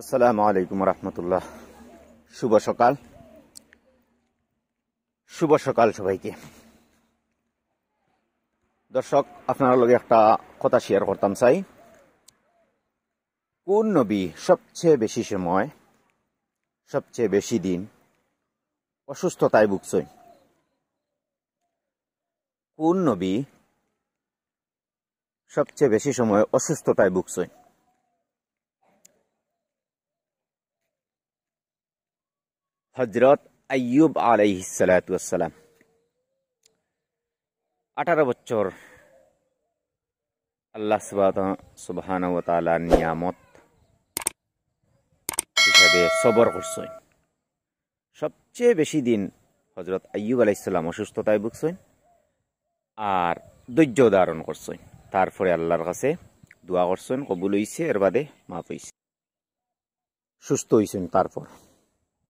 আসসালামু আলাইকুম রহমতুল্লাহ শুভ সকাল শুভ সকাল সবাইকে দর্শক আপনার লগে একটা কথা শেয়ার করতাম চাই কোন নবী সবচেয়ে বেশি সময় সবচেয়ে বেশি দিন অসুস্থতায় ভুগছই কোন নবী সবচেয়ে বেশি সময় অসুস্থতায় ভুগছই হজরত আইয়ুব আলাইসালাতাম আঠারো বছর আল্লাহ সুবাহান নিয়ামত হিসাবে সবর করছেন সবচেয়ে বেশি দিন হজরত আইয়ুব আলাইসাল্লাম অসুস্থতায় ভুগছেন আর ধৈর্য ধারণ করছেন তারপরে আল্লাহর কাছে দোয়া করছেন কবুল হইছে এর বাদে মাফ হইছে সুস্থ হইছেন তারপর